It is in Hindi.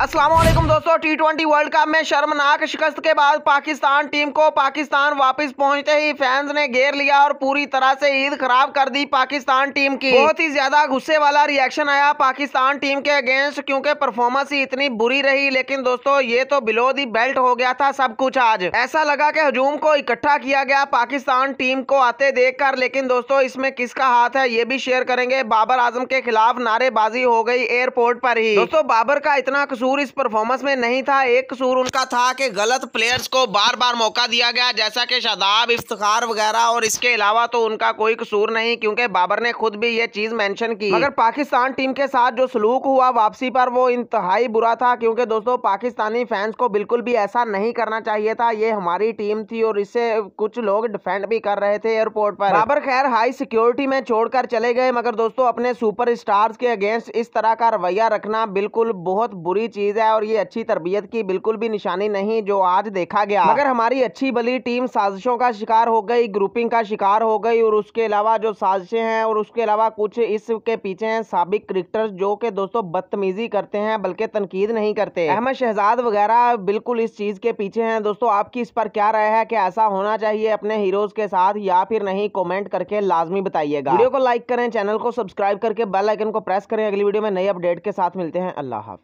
असलम दोस्तों टी ट्वेंटी वर्ल्ड कप में शर्मनाक शिकस्त के बाद पाकिस्तान टीम को पाकिस्तान वापस पहुंचते ही फैंस ने घेर लिया और पूरी तरह से ईद खराब कर दी पाकिस्तान टीम की बहुत ही ज्यादा गुस्से वाला रिएक्शन आया पाकिस्तान टीम के अगेंस्ट क्योंकि परफॉर्मेंस ही इतनी बुरी रही लेकिन दोस्तों ये तो बिलो दी बेल्ट हो गया था सब कुछ आज ऐसा लगा की हजूम को इकट्ठा किया गया पाकिस्तान टीम को आते देख कर लेकिन दोस्तों इसमें किसका हाथ है ये भी शेयर करेंगे बाबर आजम के खिलाफ नारेबाजी हो गई एयरपोर्ट पर ही दोस्तों बाबर का इतना कसूर इस परफॉर्मेंस में नहीं था एक कसूर उनका था कि गलत प्लेयर्स को बार बार मौका दिया गया जैसा कि शादाब इफ्तार वगैरह और इसके अलावा तो उनका कोई कसूर नहीं क्योंकि बाबर ने खुद भी ये चीज़ मैंशन की अगर पाकिस्तान टीम के साथ जो सलूक हुआ वापसी पर वो इंतहाई बुरा था क्योंकि दोस्तों पाकिस्तानी फैंस को बिल्कुल भी ऐसा नहीं करना चाहिए था ये हमारी टीम थी और इससे कुछ लोग डिफेंड भी कर रहे थे एयरपोर्ट पर बाबर खैर हाई सिक्योरिटी में छोड़कर चले गए मगर दोस्तों अपने सुपर स्टार्स के अगेंस्ट इस तरह का रवैया रखना बिल्कुल बहुत बुरी चीज़ है और ये अच्छी तरबियत की बिल्कुल भी निशानी नहीं जो आज देखा गया अगर हमारी अच्छी बली टीम साजिशों का शिकार हो गई ग्रुपिंग का शिकार हो गई और उसके अलावा जो साजिशें हैं और उसके अलावा कुछ इसके पीछे हैं सबक क्रिकेटर्स जो के दोस्तों बदतमीजी करते हैं बल्कि तनकीद नहीं करते अहमद शहजाद वगैरह बिल्कुल इस चीज़ के पीछे हैं दोस्तों आपकी इस पर क्या राय है कि ऐसा होना चाहिए अपने हीरोज के साथ या फिर नहीं कॉमेंट करके लाजमी बताइएगा वीडियो को लाइक करें चैनल को सब्सक्राइब करके बेल आइकन को प्रेस करें अगली वीडियो में नई अपडेट के साथ मिलते हैं अल्लाह हाफ